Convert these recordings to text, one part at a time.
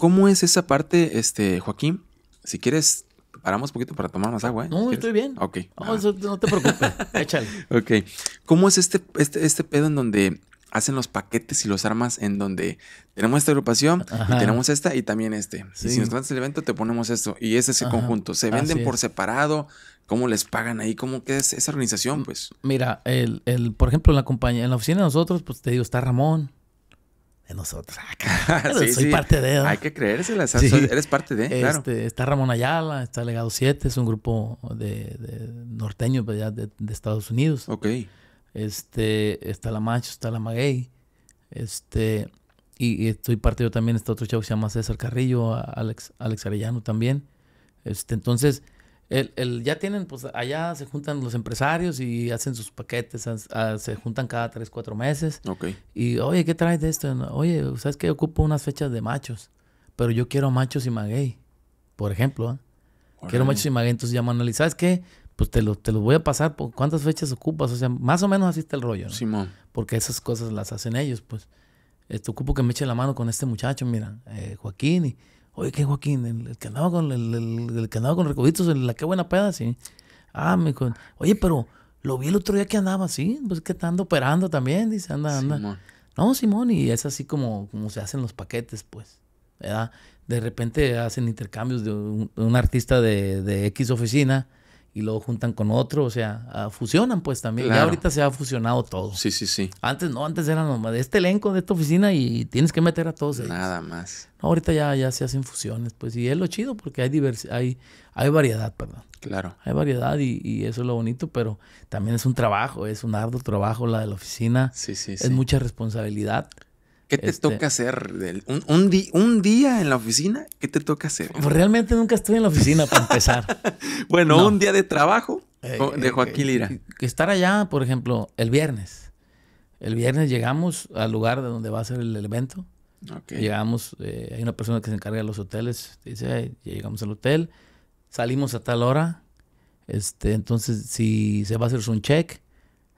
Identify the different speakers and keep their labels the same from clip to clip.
Speaker 1: ¿Cómo, es esa parte, este, Joaquín? Si quieres, paramos un poquito para tomar más agua. ¿eh? No, estoy bien. Ok.
Speaker 2: No, te preocupes.
Speaker 1: Échale. Ok. ¿Cómo es este, este, este pedo en donde hacen los paquetes y los armas en donde tenemos esta agrupación y tenemos esta y también este. si nos dan el evento, te ponemos esto y es ese conjunto. Se venden por separado. ¿Cómo les pagan ahí? ¿Cómo que es esa organización? Pues.
Speaker 2: Mira, el, el, por ejemplo, la compañía, en la oficina de nosotros, pues te digo, está Ramón, nosotras nosotros. Ah, soy parte de. Hay que creérsela, eres parte de, claro. Este, está Ramón Ayala, está Legado 7, es un grupo de, de norteño pues, de, Estados Unidos. Ok. Este, está La Macho, está La Maguey. Este, y, estoy parte yo también, está otro chavo que se llama César Carrillo, Alex, Alex Arellano también. Este, entonces, el, el, ya tienen, pues allá se juntan los empresarios y hacen sus paquetes, ah, se juntan cada tres, cuatro meses. Y, oye, ¿qué traes de esto? Oye, ¿sabes qué? Ocupo unas fechas de machos, pero yo quiero machos y maguey, por ejemplo. ¿ah? Quiero machos y maguey, entonces llaman a ¿sabes qué? Pues te, lo, te los voy a pasar, por ¿cuántas fechas ocupas? O sea, más o menos así está el rollo, ¿no? Simón. Porque esas cosas las hacen ellos, pues. te este, ocupo que me eche la mano con este muchacho, mira, eh, Joaquín y Oye, ¿qué, Joaquín? El, que andaba con el, que andaba con recoditos, la que buena peda, sí. Ah, oye, pero lo vi el otro día que andaba, sí, pues que anda operando también, dice, anda, anda. No, Simón, y es así como, como se hacen los paquetes, pues. De repente hacen intercambios de un, artista de X oficina y luego juntan con otro, o sea, ah, fusionan pues también. Ya ahorita se ha fusionado todo. Sí, sí, sí. Antes no, antes eran nomás de este elenco, de esta oficina y tienes que meter a todos ellos. Nada más. No, ahorita ya, ya se hacen fusiones, pues, y es lo chido porque hay hay, hay variedad, perdón. Claro. Hay variedad y, eso es lo bonito, pero también es un trabajo, es un arduo trabajo la de la oficina. Sí, sí, sí. Es mucha responsabilidad. ¿Qué te este toca
Speaker 1: hacer?
Speaker 2: ¿Un, un, un, día en la oficina? ¿Qué te toca hacer? Pues realmente nunca estoy en la oficina para empezar. bueno, un día de trabajo eh, de eh, eh, Joaquín Lira. estar allá, por ejemplo, el viernes. El viernes llegamos al lugar de donde va a ser el evento. Llegamos, hay una persona que se encarga de los hoteles. Dice, llegamos al hotel, salimos a tal hora. Este, entonces, si se va a hacer un check,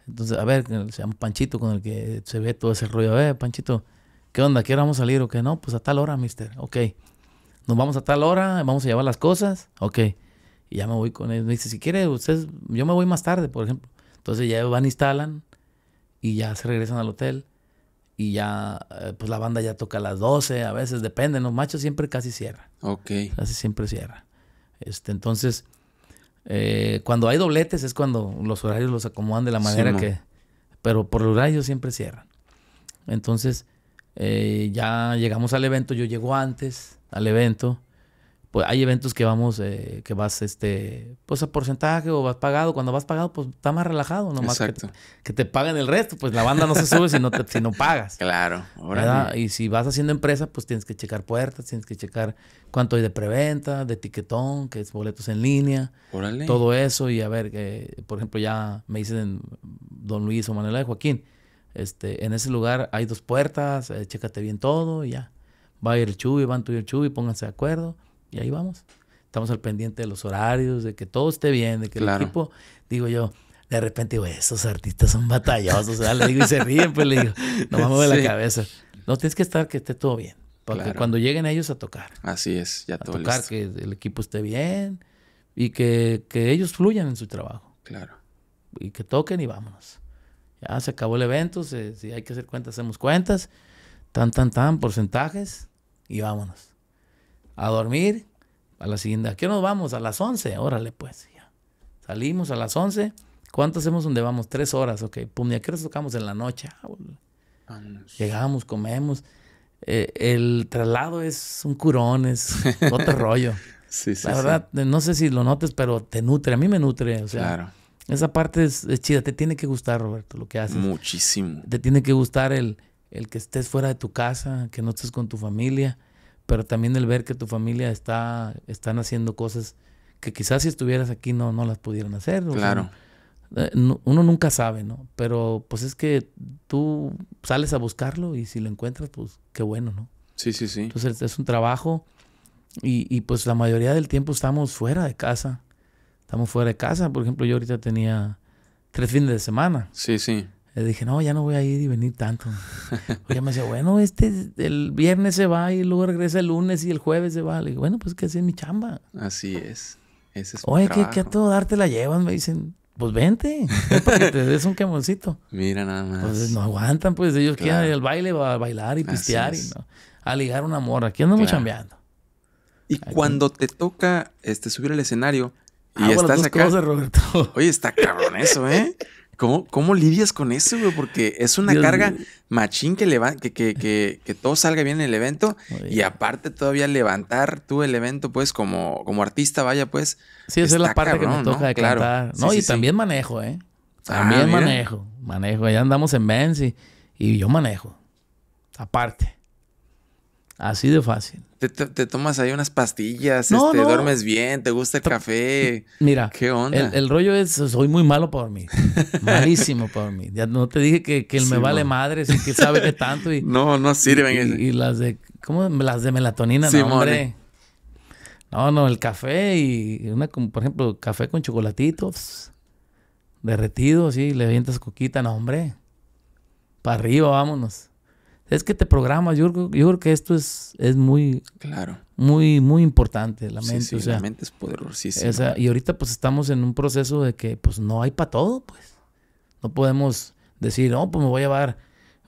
Speaker 2: entonces, a ver, se llama Panchito con el que se ve todo ese rollo. A ver, Panchito, ¿Qué onda? ¿Qué hora vamos a salir o qué? No, pues a tal hora, mister. Ok. Nos vamos a tal hora, vamos a llevar las cosas. Ok. Y ya me voy con ellos. Me dice, si quiere, ustedes, yo me voy más tarde, por ejemplo. Entonces ya van, instalan y ya se regresan al hotel. Y ya, eh, pues la banda ya toca a las 12, a veces depende. ¿no? Macho siempre casi cierra. Ok. Casi siempre cierra. Este, entonces, eh, cuando hay dobletes es cuando los horarios los acomodan de la manera que... Pero por horarios siempre cierran. Entonces, eh, ya llegamos al evento, yo llego antes al evento. Pues hay eventos que vamos, eh, que vas este, pues a porcentaje o vas pagado. Cuando vas pagado, pues está más relajado, nomás que que te, paguen el resto, pues la banda no se sube si no pagas. Claro, Y si vas haciendo empresa, pues tienes que checar puertas, tienes que checar cuánto hay de preventa, de tiquetón, que es boletos en línea, todo eso, y a ver, eh, por ejemplo, ya me dicen Don Luis o Manuela de Joaquín este, en ese lugar hay dos puertas, eh, chécate bien todo y ya. Va a ir el chubi, van tú y el chubi, pónganse de acuerdo y ahí vamos. Estamos al pendiente de los horarios, de que todo esté bien, de que el equipo, digo yo, de repente digo, esos artistas son batallosos, le digo y se ríen, pues le digo, no me mueve la cabeza. No, tienes que estar que esté todo bien, porque cuando lleguen ellos a tocar.
Speaker 1: Así es, ya a tocar,
Speaker 2: que el equipo esté bien y que, que ellos fluyan en su trabajo. Claro. Y que toquen y vámonos. Ya se acabó el evento, si hay que hacer cuentas, hacemos cuentas, tan, tan, tan, porcentajes y vámonos. A dormir, a la siguiente. ¿A qué nos vamos? A las 11, órale pues. Ya. Salimos a las 11. ¿Cuánto hacemos donde vamos? Tres horas, ok. Pum, pues, ¿y a qué nos tocamos en la noche? Ah, Llegamos, comemos. Eh, el traslado es un curón, es otro rollo. Sí, sí, la verdad, no sé si lo notes, pero te nutre. A mí me nutre. O sea, claro esa parte es, chida, te tiene que gustar, Roberto, lo que haces. Muchísimo. Te tiene que gustar el, el que estés fuera de tu casa, que no estés con tu familia, pero también el ver que tu familia está, están haciendo cosas que quizás si estuvieras aquí no, no las pudieran hacer. Claro. Eh, uno nunca sabe, ¿no? Pero pues es que tú sales a buscarlo y si lo encuentras, pues qué bueno, ¿no? Sí, sí, sí. Entonces es un trabajo y, y pues la mayoría del tiempo estamos fuera de casa estamos fuera de casa. Por ejemplo, yo ahorita tenía tres fines de semana. Sí, sí. Le dije, no, ya no voy a ir y venir tanto. Ella me decía, bueno, este, el viernes se va y luego regresa el lunes y el jueves se va. Le digo, bueno, pues que así mi chamba.
Speaker 1: Así es. Ese es Oye, que, a todo darte la
Speaker 2: llevan, me dicen.
Speaker 1: Pues vente, para que te des un
Speaker 2: quemoncito.
Speaker 1: Mira nada más. Pues,
Speaker 2: no aguantan, pues ellos quieren ir al baile, a bailar y pistear y a ligar una morra. Aquí andamos
Speaker 1: chambeando. Y cuando te toca este, subir al escenario, y ah, estás acá. Roberto. Oye, está cabrón eso, ¿eh? ¿Cómo, ¿Cómo, lidias con eso, güey? Porque es una carga machín que, leva, que, que, que, que, todo salga bien en el evento. Y aparte todavía levantar tú el evento, pues, como, como artista, vaya, pues. Sí, esa es la parte que me toca de claro. No, y también
Speaker 2: manejo, ¿eh? Ah, también manejo. Manejo. Ya andamos en Benz y, y yo manejo. Aparte. Así de fácil.
Speaker 1: Te, tomas ahí unas pastillas, te este, duermes bien, te gusta el café. Mira, ¿qué onda? El,
Speaker 2: rollo es, soy muy malo para mí.
Speaker 1: Malísimo
Speaker 2: para mí. Ya no te dije que, él me vale madre madres que sabe de tanto. Y, no, no sirven. Y, y, las de, ¿cómo? Las de melatonina, no, hombre. No, no, el café y una, como por ejemplo, café con chocolatitos derretidos, sí, le avientas coquita, no, hombre. Para arriba, vámonos. Es que te programas, yo, creo que esto es, es muy... Claro. Muy, muy importante, la mente. la mente es poderosísima. y ahorita pues estamos en un proceso de que pues no hay para todo, pues. No podemos decir, no, pues me voy a llevar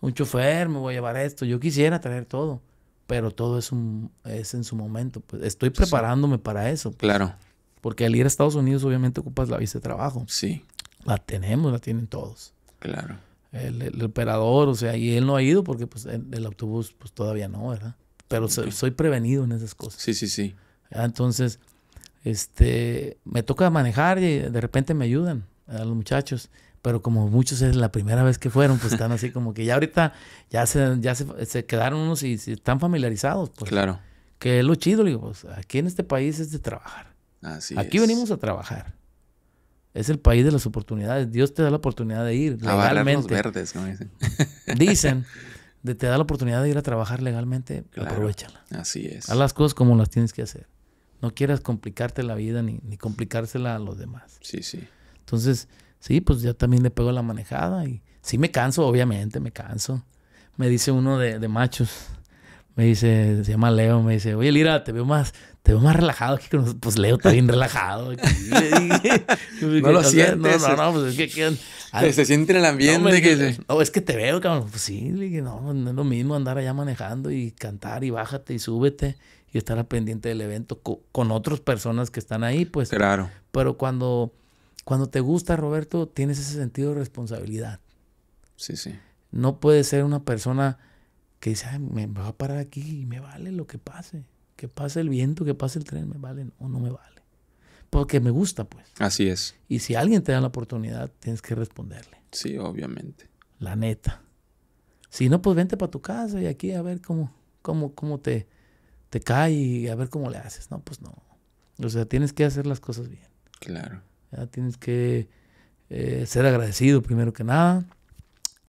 Speaker 2: un chofer, me voy a llevar esto. Yo quisiera traer todo, pero todo es, un, es en su momento. Pues estoy preparándome para eso. Pues. Claro. Porque al ir a Estados Unidos obviamente ocupas la visa de trabajo. Sí. La tenemos, la tienen todos. Claro el, operador, o sea, y él no ha ido porque pues el, autobús pues todavía no, ¿verdad? Pero soy, prevenido en esas cosas. Sí, sí, sí. Ah, entonces, este, me toca manejar y de repente me ayudan a los muchachos, pero como muchos es la primera vez que fueron, pues están así como que ya ahorita ya se, ya se, quedaron unos y, están familiarizados. Pues, claro. Que es lo chido, digo, pues aquí en este país es de trabajar.
Speaker 1: Así aquí venimos
Speaker 2: a trabajar. Es el país de las oportunidades. Dios te da la oportunidad de ir legalmente. verdes, como dicen. dicen, de, te da la oportunidad de ir a trabajar legalmente, aprovechala. Así es. Haz las cosas como las tienes que hacer. No quieras complicarte la vida ni, complicársela a los demás. Sí, sí. Entonces, sí, pues ya también le pego la manejada y sí me canso, obviamente, me canso. Me dice uno de, de machos, me dice, se llama Leo, me dice, oye Lira, te veo más, te veo más relajado que con Pues Leo está bien relajado. no lo sientes. No, no, no, pues es que, se siente en el ambiente. No, es que te veo, cabrón. Pues sí, no, no es lo mismo andar allá manejando y cantar y bájate y súbete y estar pendiente del evento con otras personas que están ahí, pues. Claro. Pero cuando, cuando te gusta, Roberto, tienes ese sentido de responsabilidad. Sí, sí. No puedes ser una persona que dice, me va a parar aquí y me vale lo que pase que pase el viento, que pase el tren, me vale o no me vale. Porque me gusta, pues. Así es. Y si alguien te da la oportunidad, tienes que responderle. Sí, obviamente. La neta. Si no, pues vente para tu casa y aquí a ver cómo, cómo, cómo te, te cae y a ver cómo le haces. No, pues no. O sea, tienes que hacer las cosas bien. Claro. Ya, tienes que eh, ser agradecido primero que nada.